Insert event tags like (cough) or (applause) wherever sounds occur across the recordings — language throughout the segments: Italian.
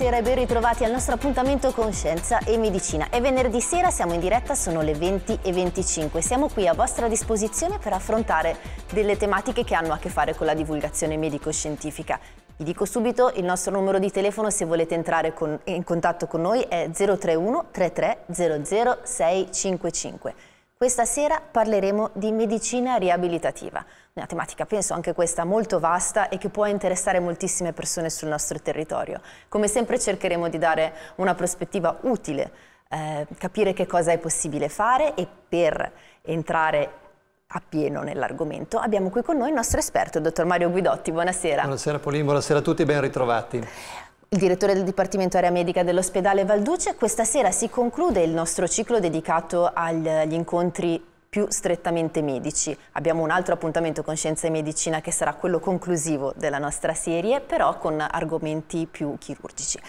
buonasera e ben ritrovati al nostro appuntamento con Scienza e Medicina. È venerdì sera, siamo in diretta, sono le 20 e 25. Siamo qui a vostra disposizione per affrontare delle tematiche che hanno a che fare con la divulgazione medico-scientifica. Vi dico subito il nostro numero di telefono se volete entrare con, in contatto con noi è 031 33 00655. Questa sera parleremo di medicina riabilitativa, una tematica penso anche questa molto vasta e che può interessare moltissime persone sul nostro territorio. Come sempre cercheremo di dare una prospettiva utile, eh, capire che cosa è possibile fare e per entrare appieno nell'argomento abbiamo qui con noi il nostro esperto, il dottor Mario Guidotti. Buonasera. Buonasera Polin, buonasera a tutti e ben ritrovati. Il direttore del Dipartimento Area Medica dell'ospedale Valduce, questa sera si conclude il nostro ciclo dedicato agli incontri più strettamente medici. Abbiamo un altro appuntamento con Scienza e Medicina che sarà quello conclusivo della nostra serie, però con argomenti più chirurgici.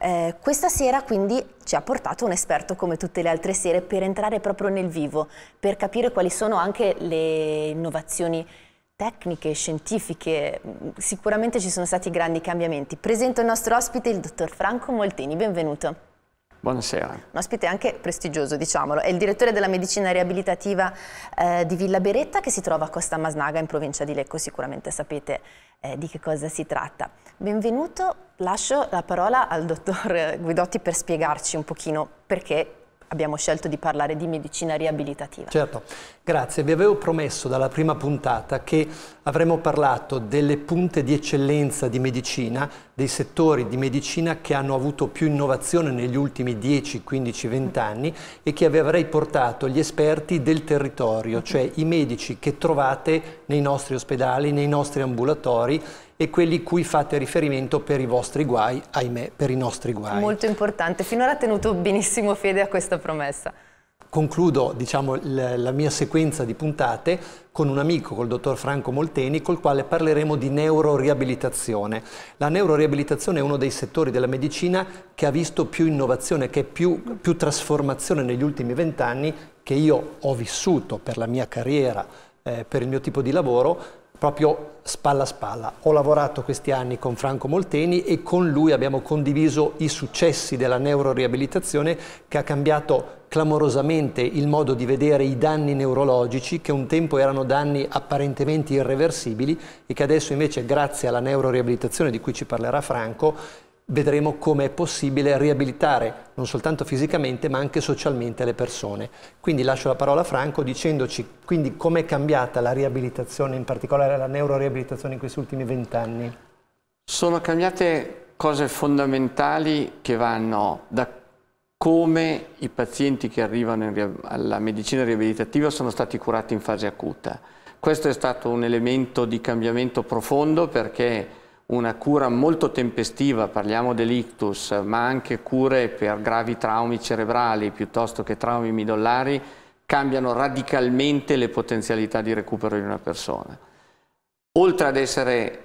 Eh, questa sera quindi ci ha portato un esperto come tutte le altre sere per entrare proprio nel vivo, per capire quali sono anche le innovazioni tecniche, scientifiche, mm, sicuramente ci sono stati grandi cambiamenti. Presento il nostro ospite, il dottor Franco Moltini, benvenuto. Buonasera. Un ospite anche prestigioso, diciamolo. È il direttore della medicina riabilitativa eh, di Villa Beretta che si trova a Costa Masnaga in provincia di Lecco, sicuramente sapete eh, di che cosa si tratta. Benvenuto, lascio la parola al dottor eh, Guidotti per spiegarci un pochino perché abbiamo scelto di parlare di medicina riabilitativa. Certo, grazie. Vi avevo promesso dalla prima puntata che avremmo parlato delle punte di eccellenza di medicina, dei settori di medicina che hanno avuto più innovazione negli ultimi 10, 15, 20 anni e che vi avrei portato gli esperti del territorio, cioè i medici che trovate nei nostri ospedali, nei nostri ambulatori e quelli cui fate riferimento per i vostri guai, ahimè, per i nostri guai. Molto importante, finora ha tenuto benissimo fede a questa promessa. Concludo diciamo, la mia sequenza di puntate con un amico, col dottor Franco Molteni, col quale parleremo di neuroriabilitazione. La neuroriabilitazione è uno dei settori della medicina che ha visto più innovazione, che più, più trasformazione negli ultimi vent'anni, che io ho vissuto per la mia carriera, eh, per il mio tipo di lavoro proprio spalla a spalla. Ho lavorato questi anni con Franco Molteni e con lui abbiamo condiviso i successi della neuroriabilitazione che ha cambiato clamorosamente il modo di vedere i danni neurologici che un tempo erano danni apparentemente irreversibili e che adesso invece grazie alla neuroriabilitazione di cui ci parlerà Franco vedremo come è possibile riabilitare non soltanto fisicamente ma anche socialmente le persone. Quindi lascio la parola a Franco dicendoci quindi com'è cambiata la riabilitazione, in particolare la neuroriabilitazione in questi ultimi vent'anni. Sono cambiate cose fondamentali che vanno da come i pazienti che arrivano alla medicina riabilitativa sono stati curati in fase acuta. Questo è stato un elemento di cambiamento profondo perché una cura molto tempestiva, parliamo dell'ictus, ma anche cure per gravi traumi cerebrali piuttosto che traumi midollari, cambiano radicalmente le potenzialità di recupero di una persona. Oltre ad essere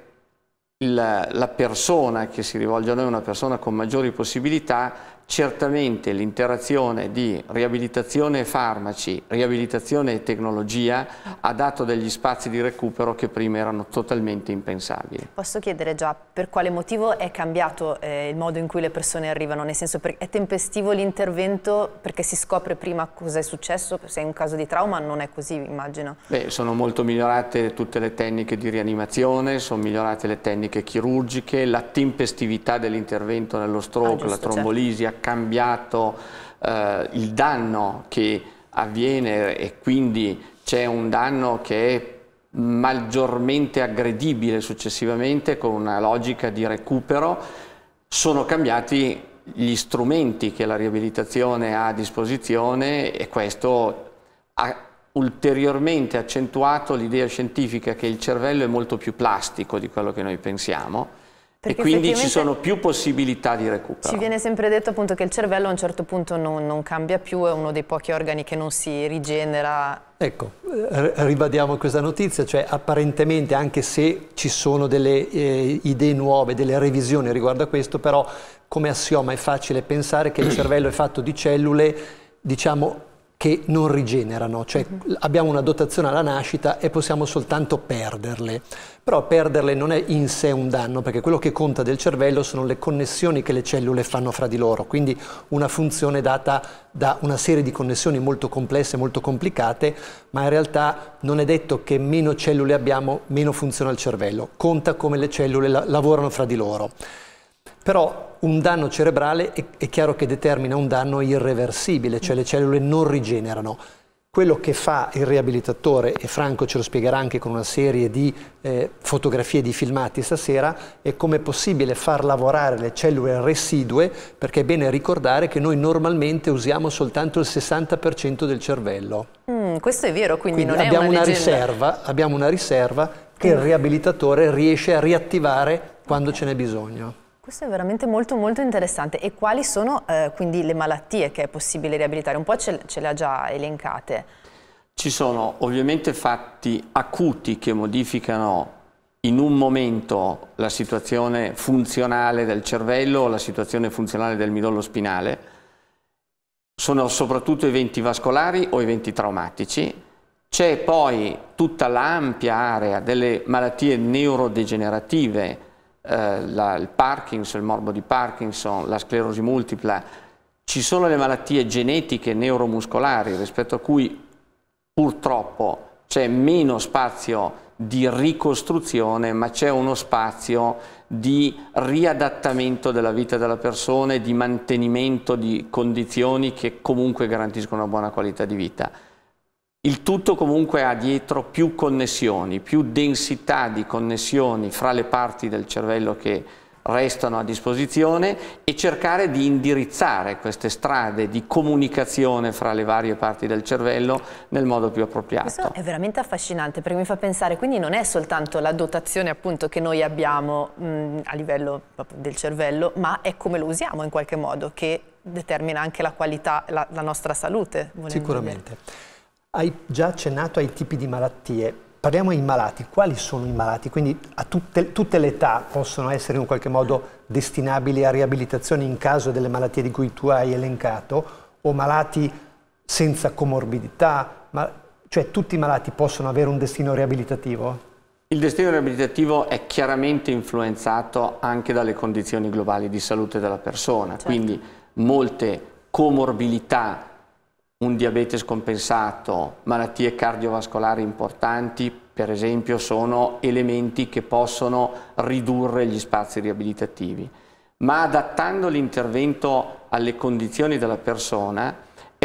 la, la persona che si rivolge a noi, una persona con maggiori possibilità, certamente l'interazione di riabilitazione e farmaci, riabilitazione e tecnologia ha dato degli spazi di recupero che prima erano totalmente impensabili. Posso chiedere già per quale motivo è cambiato eh, il modo in cui le persone arrivano? Nel senso è tempestivo l'intervento perché si scopre prima cosa è successo, se è un caso di trauma non è così immagino. Beh, sono molto migliorate tutte le tecniche di rianimazione, sono migliorate le tecniche chirurgiche, la tempestività dell'intervento nello stroke, ah, giusto, la certo. trombolisi, certo cambiato eh, il danno che avviene e quindi c'è un danno che è maggiormente aggredibile successivamente con una logica di recupero, sono cambiati gli strumenti che la riabilitazione ha a disposizione e questo ha ulteriormente accentuato l'idea scientifica che il cervello è molto più plastico di quello che noi pensiamo perché e quindi ci sono più possibilità di recupero. Ci viene sempre detto appunto che il cervello a un certo punto non, non cambia più, è uno dei pochi organi che non si rigenera. Ecco, ribadiamo questa notizia, cioè apparentemente anche se ci sono delle eh, idee nuove, delle revisioni riguardo a questo, però come assioma è facile pensare che il cervello è fatto di cellule diciamo che non rigenerano, cioè uh-huh. abbiamo una dotazione alla nascita e possiamo soltanto perderle. Però perderle non è in sé un danno, perché quello che conta del cervello sono le connessioni che le cellule fanno fra di loro, quindi una funzione data da una serie di connessioni molto complesse, molto complicate, ma in realtà non è detto che meno cellule abbiamo, meno funziona il cervello, conta come le cellule la- lavorano fra di loro. Però un danno cerebrale è, è chiaro che determina un danno irreversibile, cioè le cellule non rigenerano. Quello che fa il riabilitatore, e Franco ce lo spiegherà anche con una serie di eh, fotografie di filmati stasera, è come è possibile far lavorare le cellule residue, perché è bene ricordare che noi normalmente usiamo soltanto il 60% del cervello. Mm, questo è vero, quindi, quindi non abbiamo è una, una riserva, Abbiamo una riserva che il riabilitatore riesce a riattivare quando ce n'è bisogno. Questo è veramente molto molto interessante. E quali sono eh, quindi le malattie che è possibile riabilitare? Un po' ce, ce le ha già elencate. Ci sono ovviamente fatti acuti che modificano in un momento la situazione funzionale del cervello o la situazione funzionale del midollo spinale. Sono soprattutto eventi vascolari o eventi traumatici. C'è poi tutta l'ampia area delle malattie neurodegenerative eh, la, il Parkinson, il morbo di Parkinson, la sclerosi multipla, ci sono le malattie genetiche neuromuscolari rispetto a cui purtroppo c'è meno spazio di ricostruzione, ma c'è uno spazio di riadattamento della vita della persona e di mantenimento di condizioni che comunque garantiscono una buona qualità di vita. Il tutto comunque ha dietro più connessioni, più densità di connessioni fra le parti del cervello che restano a disposizione e cercare di indirizzare queste strade di comunicazione fra le varie parti del cervello nel modo più appropriato. Questo è veramente affascinante perché mi fa pensare, quindi non è soltanto la dotazione appunto che noi abbiamo mh, a livello del cervello, ma è come lo usiamo in qualche modo che determina anche la qualità, la, la nostra salute. Sicuramente. Dire. Hai già accennato ai tipi di malattie. Parliamo dei malati. Quali sono i malati? Quindi a tutte, tutte le età possono essere in qualche modo destinabili a riabilitazione in caso delle malattie di cui tu hai elencato o malati senza comorbidità? Ma, cioè tutti i malati possono avere un destino riabilitativo? Il destino riabilitativo è chiaramente influenzato anche dalle condizioni globali di salute della persona, certo. quindi molte comorbilità un diabete scompensato, malattie cardiovascolari importanti, per esempio, sono elementi che possono ridurre gli spazi riabilitativi. Ma adattando l'intervento alle condizioni della persona,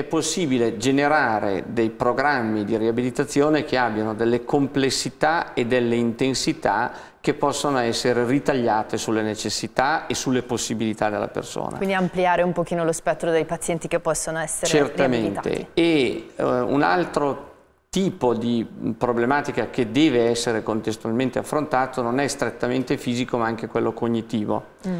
è possibile generare dei programmi di riabilitazione che abbiano delle complessità e delle intensità che possono essere ritagliate sulle necessità e sulle possibilità della persona. Quindi ampliare un pochino lo spettro dei pazienti che possono essere Certamente. E eh, un altro tipo di problematica che deve essere contestualmente affrontato non è strettamente fisico ma anche quello cognitivo. Mm.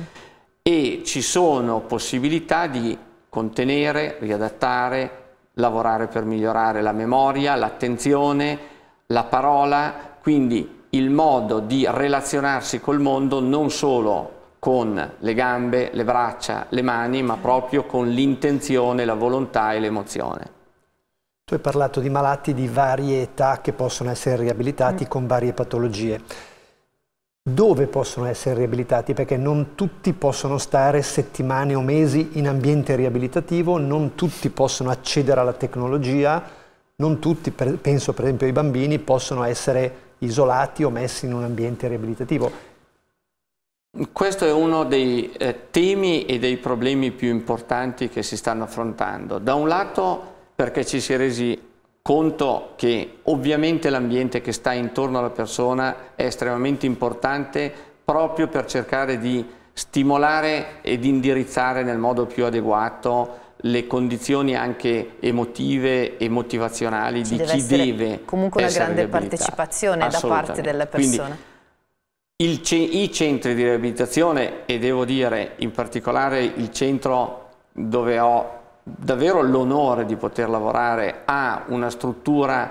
E ci sono possibilità di contenere, riadattare, lavorare per migliorare la memoria, l'attenzione, la parola, quindi il modo di relazionarsi col mondo non solo con le gambe, le braccia, le mani, ma proprio con l'intenzione, la volontà e l'emozione. Tu hai parlato di malati di varie età che possono essere riabilitati mm. con varie patologie dove possono essere riabilitati, perché non tutti possono stare settimane o mesi in ambiente riabilitativo, non tutti possono accedere alla tecnologia, non tutti, per, penso per esempio ai bambini, possono essere isolati o messi in un ambiente riabilitativo. Questo è uno dei eh, temi e dei problemi più importanti che si stanno affrontando. Da un lato perché ci si è resi Conto che ovviamente l'ambiente che sta intorno alla persona è estremamente importante proprio per cercare di stimolare ed indirizzare nel modo più adeguato le condizioni anche emotive e motivazionali Ci di deve chi deve comunque una grande partecipazione da parte della persona. Quindi, il, I centri di riabilitazione e devo dire in particolare il centro dove ho davvero l'onore di poter lavorare a una struttura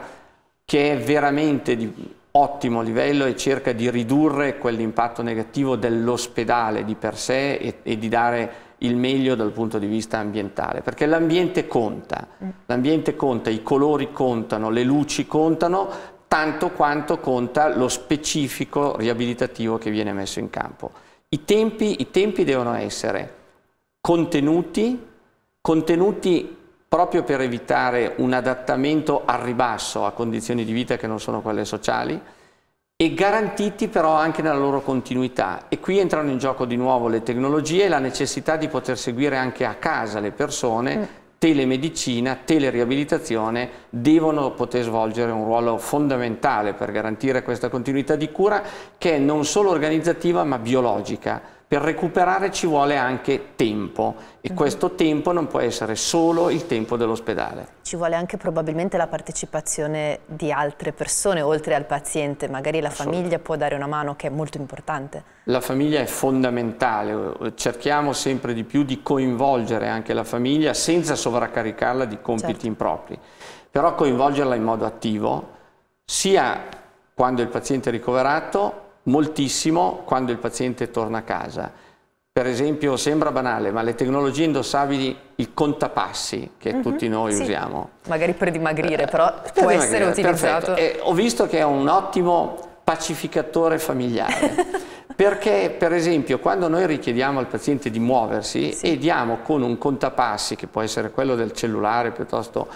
che è veramente di ottimo livello e cerca di ridurre quell'impatto negativo dell'ospedale di per sé e, e, di dare il meglio dal punto di vista ambientale, perché l'ambiente conta, mm. l'ambiente conta, i colori contano, le luci contano, tanto quanto conta lo specifico riabilitativo che viene messo in campo. I tempi, i tempi devono essere contenuti, contenuti proprio per evitare un adattamento al ribasso a condizioni di vita che non sono quelle sociali e garantiti però anche nella loro continuità. E qui entrano in gioco di nuovo le tecnologie e la necessità di poter seguire anche a casa le persone, mm. telemedicina, teleriabilitazione devono poter svolgere un ruolo fondamentale per garantire questa continuità di cura che è non solo organizzativa ma biologica per recuperare ci vuole anche tempo e uh mhm. -huh. questo tempo non può essere solo il tempo dell'ospedale. Ci vuole anche probabilmente la partecipazione di altre persone oltre al paziente, magari la famiglia può dare una mano che è molto importante. La famiglia è fondamentale, cerchiamo sempre di più di coinvolgere anche la famiglia senza sovraccaricarla di compiti certo. impropri, però coinvolgerla in modo attivo sia quando il paziente è ricoverato moltissimo quando il paziente torna a casa. Per esempio, sembra banale, ma le tecnologie indossabili, il contapassi che mm -hmm, tutti noi sì. usiamo. Magari per dimagrire, eh, però per può dimagrire, essere utilizzato. ho visto che è un ottimo pacificatore familiare. (laughs) Perché, per esempio, quando noi richiediamo al paziente di muoversi sì. e diamo con un contapassi, che può essere quello del cellulare piuttosto,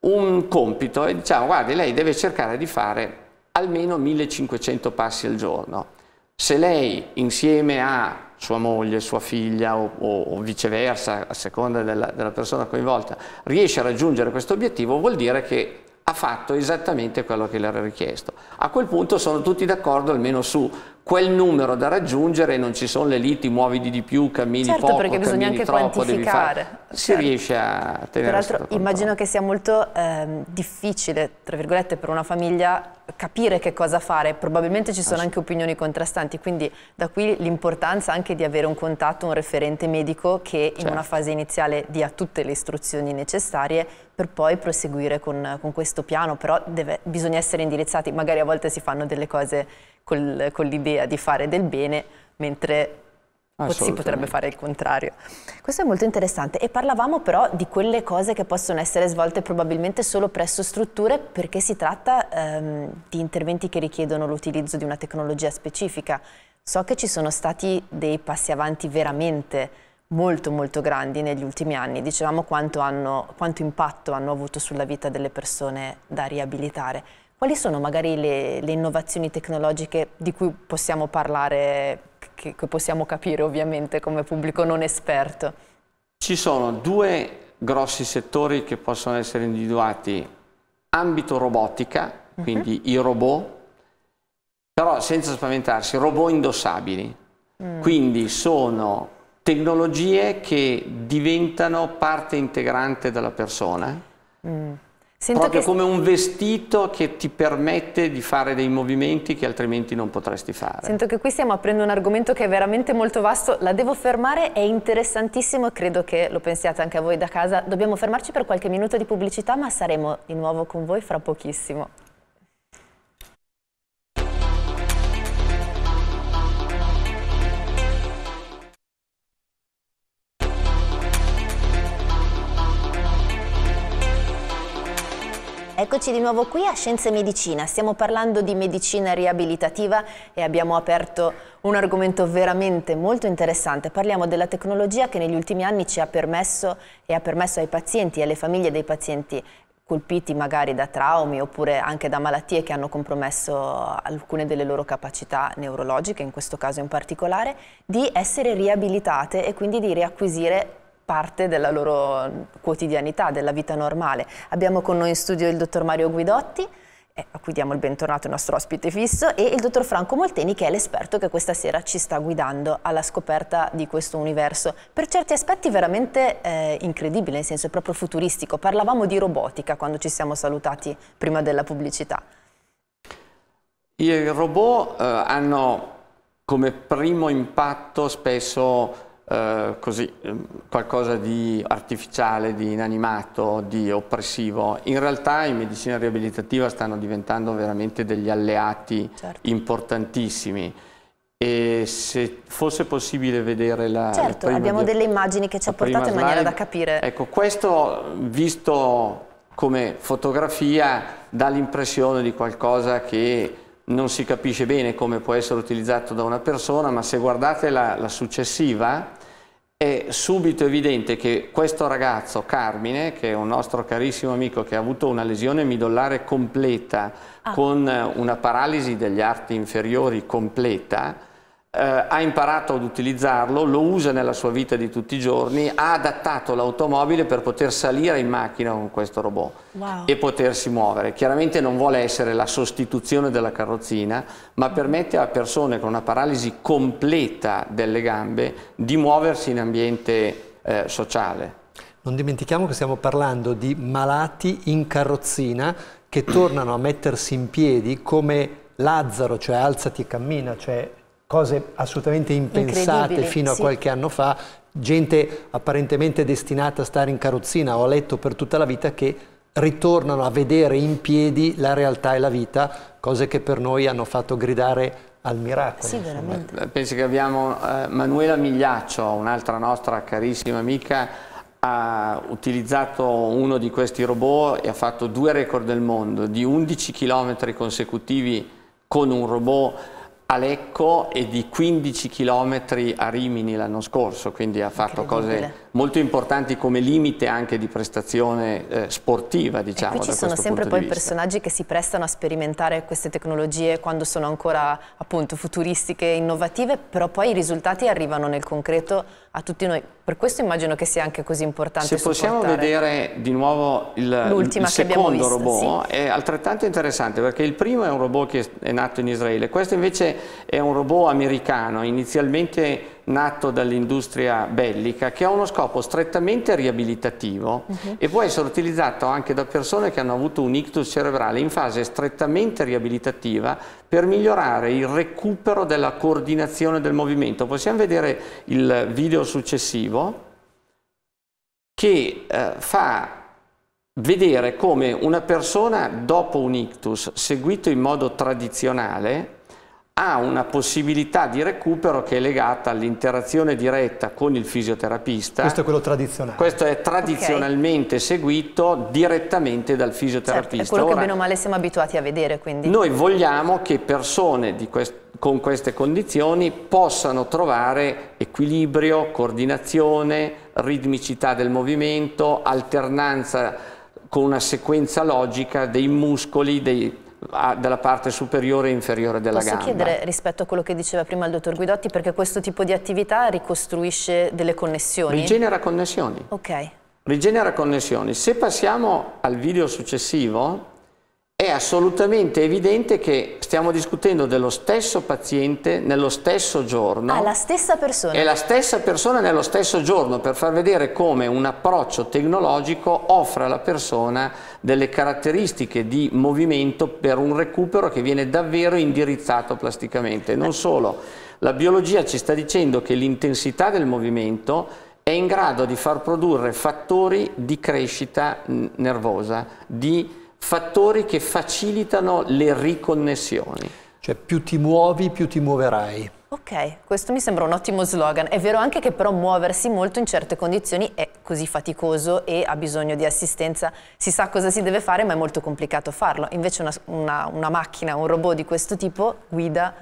un compito e diciamo, guardi, lei deve cercare di fare almeno 1500 passi al giorno. Se lei insieme a sua moglie, sua figlia o, o viceversa, a seconda della, della persona coinvolta, riesce a raggiungere questo obiettivo, vuol dire che ha fatto esattamente quello che le era richiesto. A quel punto sono tutti d'accordo almeno su quel numero da raggiungere non ci sono le liti, muoviti di più, cammini certo, poco, perché bisogna anche troppo, quantificare. Si certo. riesce a tenere Peraltro immagino che sia molto eh, difficile, tra virgolette, per una famiglia capire che cosa fare. Probabilmente ci sono anche opinioni contrastanti, quindi da qui l'importanza anche di avere un contatto, un referente medico che in certo. una fase iniziale dia tutte le istruzioni necessarie per poi proseguire con, con questo piano, però deve, bisogna essere indirizzati, magari a volte si fanno delle cose col, con l'idea di fare del bene, mentre ah, si potrebbe fare il contrario. Questo è molto interessante e parlavamo però di quelle cose che possono essere svolte probabilmente solo presso strutture perché si tratta ehm, di interventi che richiedono l'utilizzo di una tecnologia specifica. So che ci sono stati dei passi avanti veramente molto molto grandi negli ultimi anni. Dicevamo quanto, hanno, quanto impatto hanno avuto sulla vita delle persone da riabilitare. Quali sono magari le, le innovazioni tecnologiche di cui possiamo parlare, che, che possiamo capire ovviamente come pubblico non esperto? Ci sono due grossi settori che possono essere individuati. Ambito robotica, mhm. quindi uh -huh. i robot, però senza spaventarsi, robot indossabili. Mm. Quindi sono tecnologie che diventano parte integrante della persona. Mm. Sento proprio che... come un vestito che ti permette di fare dei movimenti che altrimenti non potresti fare. Sento che qui stiamo aprendo un argomento che è veramente molto vasto, la devo fermare, è interessantissimo e credo che lo pensiate anche a voi da casa. Dobbiamo fermarci per qualche minuto di pubblicità ma saremo di nuovo con voi fra pochissimo. Eccoci di nuovo qui a Scienze Medicina, stiamo parlando di medicina riabilitativa e abbiamo aperto un argomento veramente molto interessante. Parliamo della tecnologia che negli ultimi anni ci ha permesso e ha permesso ai pazienti e alle famiglie dei pazienti colpiti magari da traumi oppure anche da malattie che hanno compromesso alcune delle loro capacità neurologiche, in questo caso in particolare, di essere riabilitate e quindi di riacquisire parte della loro quotidianità, della vita normale. Abbiamo con noi in studio il dottor Mario Guidotti, eh, a cui diamo il bentornato il nostro ospite fisso, e il dottor Franco Molteni che è l'esperto che questa sera ci sta guidando alla scoperta di questo universo, per certi aspetti veramente eh, incredibile, nel senso proprio futuristico. Parlavamo di robotica quando ci siamo salutati prima della pubblicità. I robot eh, hanno come primo impatto spesso eh, così, ehm, qualcosa di artificiale, di inanimato, di oppressivo. In realtà in medicina riabilitativa stanno diventando veramente degli alleati certo. importantissimi e se fosse possibile vedere la certo, la abbiamo delle immagini che ci ha portato in maniera da capire ecco questo visto come fotografia dà l'impressione di qualcosa che non si capisce bene come può essere utilizzato da una persona ma se guardate la, la successiva è subito evidente che questo ragazzo, Carmine, che è un nostro carissimo amico che ha avuto una lesione midollare completa ah. con una paralisi degli arti inferiori completa, eh, ha imparato ad utilizzarlo, lo usa nella sua vita di tutti i giorni, ha adattato l'automobile per poter salire in macchina con questo robot wow. e potersi muovere. Chiaramente non vuole essere la sostituzione della carrozzina, ma mm. permette a persone con una paralisi completa delle gambe di muoversi in ambiente eh, sociale. Non dimentichiamo che stiamo parlando di malati in carrozzina che tornano a mettersi in piedi come Lazzaro, cioè alzati e cammina, cioè cose assolutamente impensate fino a sì. qualche anno fa, gente apparentemente destinata a stare in carrozzina o a letto per tutta la vita che ritornano a vedere in piedi la realtà e la vita, cose che per noi hanno fatto gridare al miracolo. Sì, Penso che abbiamo eh, Manuela Migliaccio, un'altra nostra carissima amica, ha utilizzato uno di questi robot e ha fatto due record del mondo di 11 km consecutivi con un robot a Lecco e di 15 km a Rimini l'anno scorso, quindi ha fatto cose molto importanti come limite anche di prestazione eh, sportiva, diciamo. E qui diciamo, ci sono sempre poi personaggi che si prestano a sperimentare queste tecnologie quando sono ancora appunto futuristiche, e innovative, però poi i risultati arrivano nel concreto a tutti noi. Per questo immagino che sia anche così importante. Se possiamo vedere di nuovo il, il secondo robot, sì. è altrettanto interessante perché il primo è un robot che è nato in Israele, questo invece è un robot americano, inizialmente nato dall'industria bellica che ha uno scopo strettamente riabilitativo uh mhm. -huh. e può essere utilizzato anche da persone che hanno avuto un ictus cerebrale in fase strettamente riabilitativa per migliorare il recupero della coordinazione del movimento. Possiamo vedere il video successivo che eh, fa vedere come una persona dopo un ictus seguito in modo tradizionale ha una possibilità di recupero che è legata all'interazione diretta con il fisioterapista. Questo è quello tradizionale. Questo è tradizionalmente okay. seguito direttamente dal fisioterapista. Certo, è quello Ora, che bene o male siamo abituati a vedere. Quindi. Noi vogliamo che persone quest con queste condizioni possano trovare equilibrio, coordinazione, ritmicità del movimento, alternanza con una sequenza logica dei muscoli, dei dalla parte superiore e inferiore della Posso gamba. Posso chiedere rispetto a quello che diceva prima il dottor Guidotti perché questo tipo di attività ricostruisce delle connessioni? Rigenera connessioni. Ok. Rigenera connessioni. Se passiamo al video successivo è assolutamente evidente che stiamo discutendo dello stesso paziente nello stesso giorno. Ah, la stessa persona. È la stessa persona nello stesso giorno per far vedere come un approccio tecnologico offre alla persona delle caratteristiche di movimento per un recupero che viene davvero indirizzato plasticamente. Non solo, la biologia ci sta dicendo che l'intensità del movimento è in grado di far produrre fattori di crescita nervosa, di fattori che facilitano le riconnessioni. Cioè più ti muovi, più ti muoverai. Ok, questo mi sembra un ottimo slogan. È vero anche che però muoversi molto in certe condizioni è così faticoso e ha bisogno di assistenza. Si sa cosa si deve fare, ma è molto complicato farlo. Invece una, una, una macchina, un robot di questo tipo guida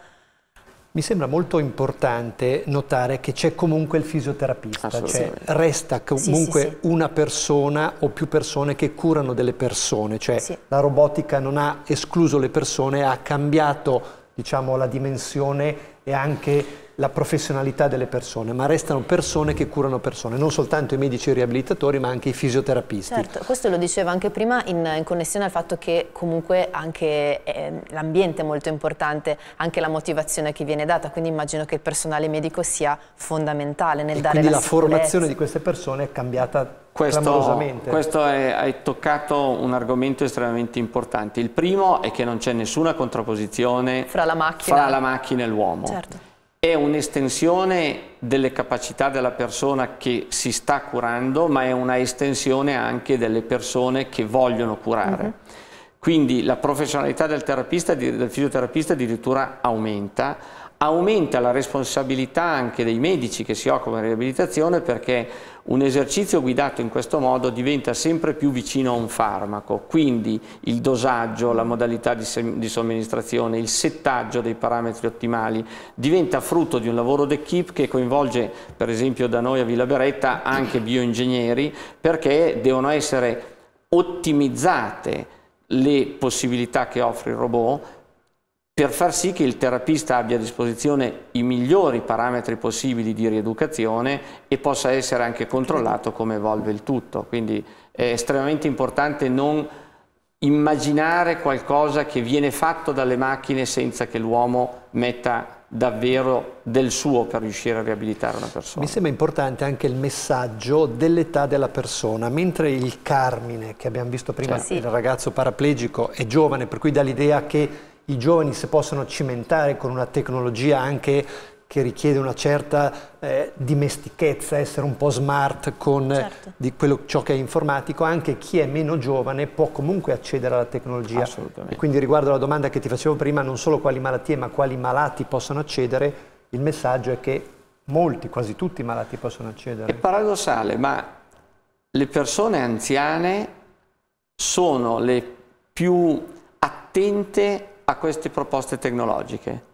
mi sembra molto importante notare che c'è comunque il fisioterapista, cioè resta comunque sì, sì, sì. una persona o più persone che curano delle persone, cioè la robotica non ha escluso le persone, ha cambiato diciamo, la dimensione e anche la professionalità delle persone, ma restano persone che curano persone, non soltanto i medici riabilitatori ma anche i fisioterapisti. Certo, questo lo dicevo anche prima in, in connessione al fatto che comunque anche eh, l'ambiente è molto importante, anche la motivazione che viene data, quindi immagino che il personale medico sia fondamentale nel e dare quindi la, la formazione di queste persone è cambiata questo, questo è, hai toccato un argomento estremamente importante. Il primo è che non c'è nessuna contrapposizione fra la macchina, fra la macchina e l'uomo. Certo è un'estensione delle capacità della persona che si sta curando, ma è una estensione anche delle persone che vogliono curare. Uh mhm. -huh. Quindi la professionalità del, terapista, del fisioterapista addirittura aumenta, aumenta la responsabilità anche dei medici che si occupano di riabilitazione perché un esercizio guidato in questo modo diventa sempre più vicino a un farmaco, quindi il dosaggio, la modalità di, di somministrazione, il settaggio dei parametri ottimali diventa frutto di un lavoro d'equipe che coinvolge per esempio da noi a Villa Beretta anche bioingegneri perché devono essere ottimizzate le possibilità che offre il robot per far sì che il terapista abbia a disposizione i migliori parametri possibili di rieducazione e possa essere anche controllato come evolve il tutto. Quindi è estremamente importante non immaginare qualcosa che viene fatto dalle macchine senza che l'uomo metta davvero del suo per riuscire a riabilitare una persona. Mi sembra importante anche il messaggio dell'età della persona, mentre il Carmine che abbiamo visto prima, cioè, sì. il ragazzo paraplegico, è giovane, per cui dà l'idea che i giovani si possono cimentare con una tecnologia anche che richiede una certa eh, dimestichezza, essere un po' smart con eh, certo. quello, ciò che è informatico, anche chi è meno giovane può comunque accedere alla tecnologia. Assolutamente. E quindi riguardo alla domanda che ti facevo prima, non solo quali malattie ma quali malati possono accedere, il messaggio è che molti, quasi tutti i malati possono accedere. È paradossale, ma le persone anziane sono le più attente a queste proposte tecnologiche.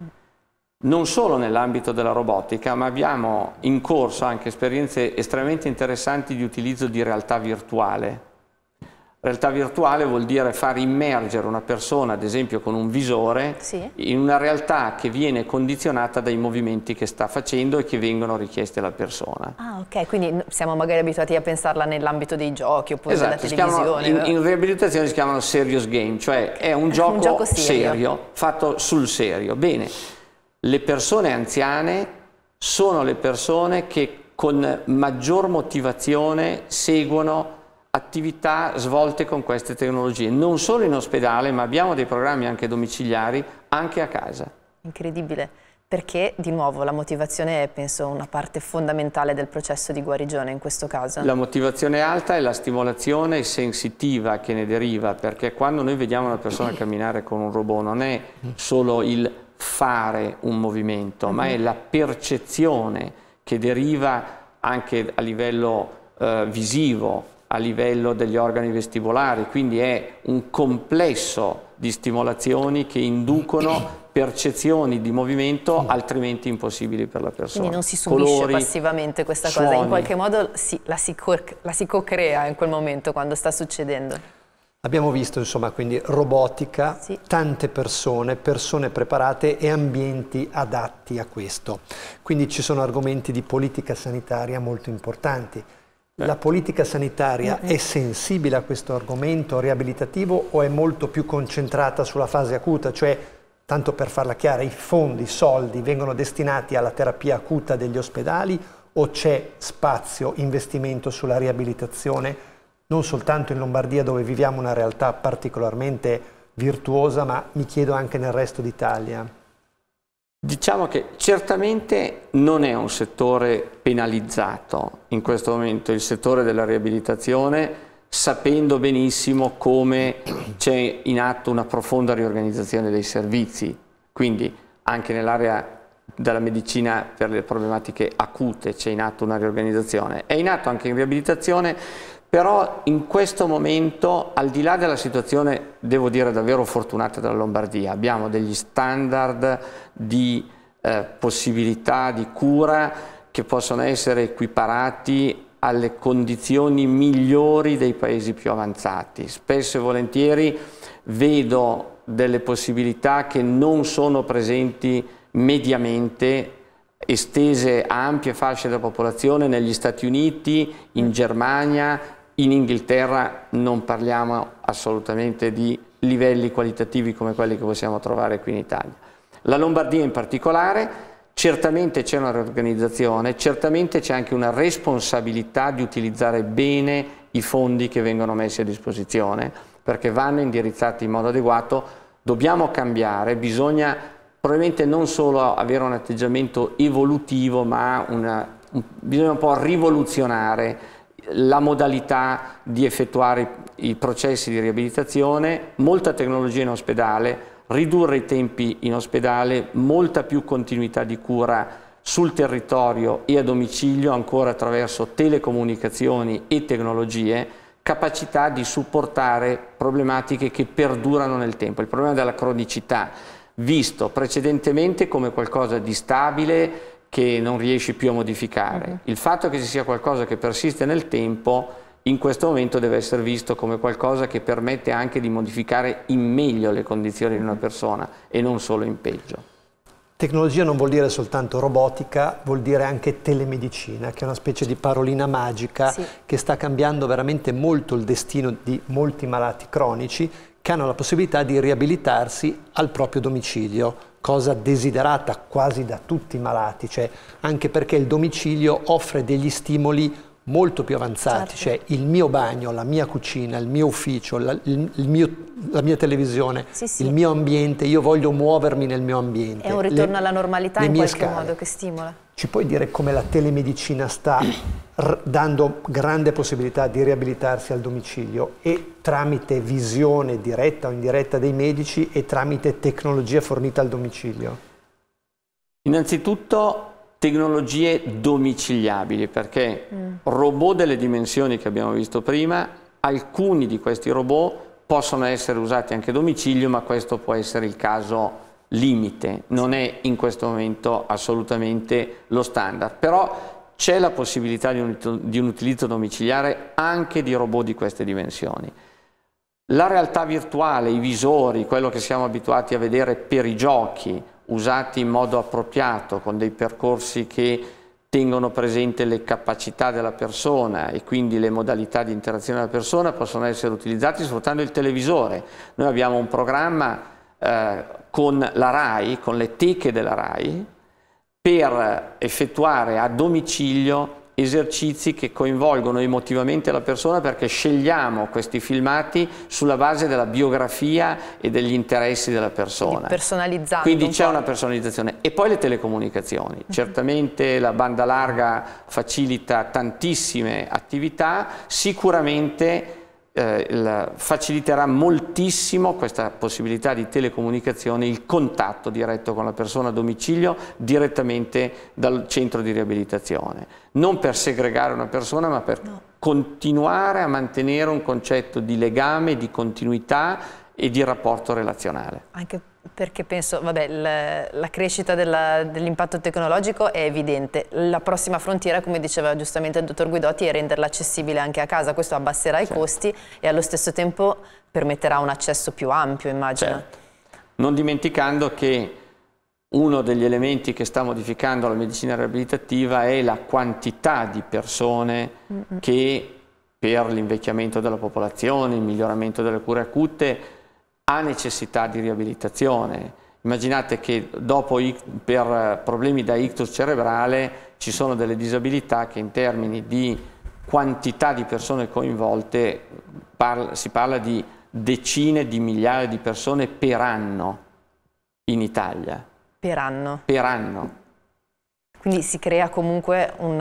Non solo nell'ambito della robotica, ma abbiamo in corso anche esperienze estremamente interessanti di utilizzo di realtà virtuale Realtà virtuale vuol dire far immergere una persona, ad esempio con un visore, sì. in una realtà che viene condizionata dai movimenti che sta facendo e che vengono richiesti alla persona. Ah, ok, quindi siamo magari abituati a pensarla nell'ambito dei giochi oppure esatto, della televisione. Chiamano, in, in, riabilitazione si chiamano serious game, cioè è un gioco, un gioco serio. serio, fatto sul serio. Bene, le persone anziane sono le persone che con maggior motivazione seguono attività svolte con queste tecnologie, non solo in ospedale, ma abbiamo dei programmi anche domiciliari, anche a casa. Incredibile, perché di nuovo la motivazione è penso una parte fondamentale del processo di guarigione in questo caso. La motivazione alta è la stimolazione sensitiva che ne deriva, perché quando noi vediamo una persona (clears throat) camminare con un robot non è solo il fare un movimento, ma è mm-hmm. la percezione che deriva anche a livello eh, visivo, a livello degli organi vestibolari, quindi è un complesso di stimolazioni che inducono percezioni di movimento altrimenti impossibili per la persona. Quindi non si subisce Colori, passivamente questa suoni. cosa, in qualche modo si, la, si la si co-crea in quel momento quando sta succedendo. Abbiamo visto insomma quindi robotica, sì. tante persone, persone preparate e ambienti adatti a questo. Quindi ci sono argomenti di politica sanitaria molto importanti la politica sanitaria eh, eh. è sensibile a questo argomento riabilitativo o è molto più concentrata sulla fase acuta? Cioè, tanto per farla chiara, i fondi, i soldi vengono destinati alla terapia acuta degli ospedali o c'è spazio, investimento sulla riabilitazione, non soltanto in Lombardia dove viviamo una realtà particolarmente virtuosa, ma mi chiedo anche nel resto d'Italia? Diciamo che certamente non è un settore penalizzato in questo momento, il settore della riabilitazione, sapendo benissimo come c'è in atto una profonda riorganizzazione dei servizi, quindi anche nell'area della medicina per le problematiche acute c'è in atto una riorganizzazione, è in atto anche in riabilitazione però in questo momento, al di là della situazione, devo dire davvero fortunata della Lombardia, abbiamo degli standard di eh, possibilità di cura che possono essere equiparati alle condizioni migliori dei paesi più avanzati. Spesso e volentieri vedo delle possibilità che non sono presenti mediamente estese a ampie fasce della popolazione negli Stati Uniti, in Germania, in Inghilterra non parliamo assolutamente di livelli qualitativi come quelli che possiamo trovare qui in Italia. La Lombardia in particolare, certamente c'è una riorganizzazione, certamente c'è anche una responsabilità di utilizzare bene i fondi che vengono messi a disposizione, perché vanno indirizzati in modo adeguato, dobbiamo cambiare, bisogna probabilmente non solo avere un atteggiamento evolutivo, ma una, bisogna un po' rivoluzionare la modalità di effettuare i processi di riabilitazione, molta tecnologia in ospedale, ridurre i tempi in ospedale, molta più continuità di cura sul territorio e a domicilio ancora attraverso telecomunicazioni e tecnologie, capacità di supportare problematiche che perdurano nel tempo. Il problema della cronicità, visto precedentemente come qualcosa di stabile, che non riesci più a modificare. Uh-huh. Il fatto che ci sia qualcosa che persiste nel tempo in questo momento deve essere visto come qualcosa che permette anche di modificare in meglio le condizioni di una persona e non solo in peggio. Tecnologia non vuol dire soltanto robotica, vuol dire anche telemedicina, che è una specie di parolina magica sì. che sta cambiando veramente molto il destino di molti malati cronici che hanno la possibilità di riabilitarsi al proprio domicilio, cosa desiderata quasi da tutti i malati, cioè anche perché il domicilio offre degli stimoli molto più avanzati, certo. cioè il mio bagno, la mia cucina, il mio ufficio, la, il, il mio, la mia televisione, sì, sì. il mio ambiente, io voglio muovermi nel mio ambiente. È un ritorno le, alla normalità in qualche scale. modo che stimola. Ci puoi dire come la telemedicina sta dando grande possibilità di riabilitarsi al domicilio e tramite visione diretta o indiretta dei medici e tramite tecnologia fornita al domicilio? Innanzitutto tecnologie domiciliabili perché mm. robot delle dimensioni che abbiamo visto prima, alcuni di questi robot possono essere usati anche a domicilio ma questo può essere il caso limite, non è in questo momento assolutamente lo standard, però c'è la possibilità di un, di un, utilizzo domiciliare anche di robot di queste dimensioni. La realtà virtuale, i visori, quello che siamo abituati a vedere per i giochi, usati in modo appropriato, con dei percorsi che tengono presente le capacità della persona e quindi le modalità di interazione della persona, possono essere utilizzati sfruttando il televisore. Noi abbiamo un programma eh, con la RAI, con le teche della RAI, per effettuare a domicilio esercizi che coinvolgono emotivamente la persona perché scegliamo questi filmati sulla base della biografia e degli interessi della persona. Personalizzando. Quindi un c'è una personalizzazione. E poi le telecomunicazioni. Mm -hmm. Certamente la banda larga facilita tantissime attività, sicuramente eh, faciliterà moltissimo questa possibilità di telecomunicazione il contatto diretto con la persona a domicilio direttamente dal centro di riabilitazione. Non per segregare una persona ma per no. continuare a mantenere un concetto di legame, di continuità e di rapporto relazionale. Anche perché penso, vabbè, la, la crescita dell'impatto dell tecnologico è evidente. La prossima frontiera, come diceva giustamente il dottor Guidotti, è renderla accessibile anche a casa. Questo abbasserà certo. i costi e allo stesso tempo permetterà un accesso più ampio, immagino. Certo. Non dimenticando che uno degli elementi che sta modificando la medicina riabilitativa è la quantità di persone mm -hmm. che per l'invecchiamento della popolazione, il miglioramento delle cure acute, ha necessità di riabilitazione. Immaginate che dopo, per problemi da ictus cerebrale ci sono delle disabilità che in termini di quantità di persone coinvolte parla, si parla di decine di migliaia di persone per anno in Italia. Per anno? Per anno. Quindi si crea comunque un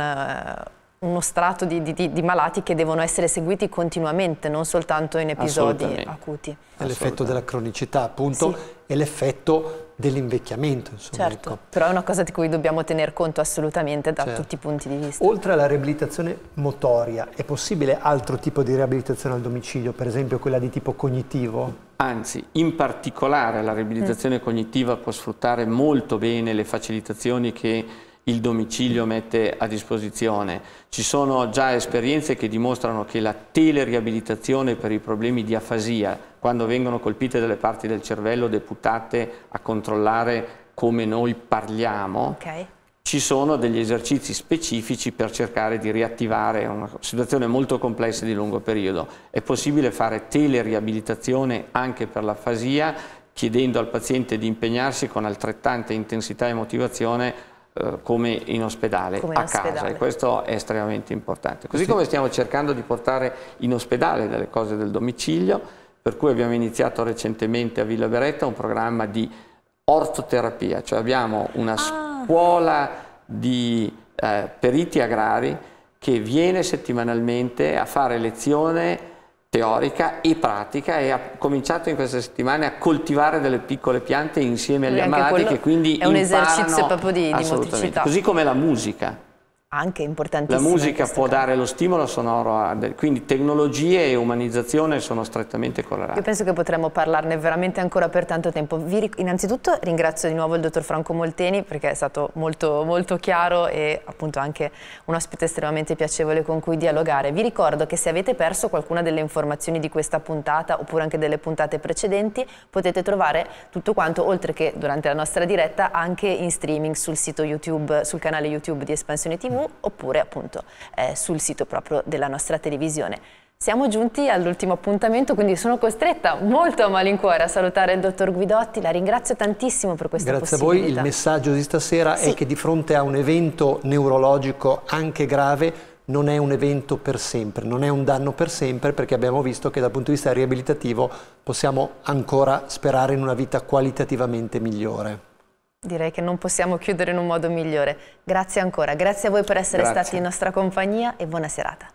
uno strato di, di, di, malati che devono essere seguiti continuamente, non soltanto in episodi acuti. È l'effetto della cronicità, appunto, sì. è l'effetto dell'invecchiamento. Insomma, certo, ecco. però è una cosa di cui dobbiamo tener conto assolutamente da certo. tutti i punti di vista. Oltre alla riabilitazione motoria, è possibile altro tipo di riabilitazione al domicilio, per esempio quella di tipo cognitivo? Anzi, in particolare la riabilitazione mm. cognitiva può sfruttare molto bene le facilitazioni che il domicilio mette a disposizione. Ci sono già esperienze che dimostrano che la teleriabilitazione per i problemi di afasia, quando vengono colpite delle parti del cervello deputate a controllare come noi parliamo, okay. ci sono degli esercizi specifici per cercare di riattivare una situazione molto complessa di lungo periodo. È possibile fare teleriabilitazione anche per l'afasia chiedendo al paziente di impegnarsi con altrettanta intensità e motivazione eh, come in ospedale, come in a ospedale. casa e questo è estremamente importante. Così sì. come stiamo cercando di portare in ospedale delle cose del domicilio, per cui abbiamo iniziato recentemente a Villa Beretta un programma di ortoterapia, cioè abbiamo una ah. scuola di eh, periti agrari che viene settimanalmente a fare lezione teorica e pratica e ha cominciato in queste settimane a coltivare delle piccole piante insieme agli ammalati che quindi è un esercizio proprio di, di motricità così come la musica anche importantissima. La musica può caso. dare lo stimolo sonoro, quindi tecnologie e umanizzazione sono strettamente correlate. Io penso che potremmo parlarne veramente ancora per tanto tempo. Vi, innanzitutto ringrazio di nuovo il dottor Franco Molteni perché è stato molto, molto chiaro e appunto anche un ospite estremamente piacevole con cui dialogare. Vi ricordo che se avete perso qualcuna delle informazioni di questa puntata oppure anche delle puntate precedenti potete trovare tutto quanto oltre che durante la nostra diretta anche in streaming sul sito YouTube, sul canale YouTube di Espansione TV oppure appunto eh, sul sito proprio della nostra televisione. Siamo giunti all'ultimo appuntamento, quindi sono costretta molto a malincuore a salutare il dottor Guidotti. La ringrazio tantissimo per questa Grazie Grazie a voi. Il messaggio di stasera sì. è che di fronte a un evento neurologico anche grave non è un evento per sempre, non è un danno per sempre perché abbiamo visto che dal punto di vista riabilitativo possiamo ancora sperare in una vita qualitativamente migliore. Direi che non possiamo chiudere in un modo migliore. Grazie ancora, grazie a voi per essere grazie. stati in nostra compagnia e buona serata.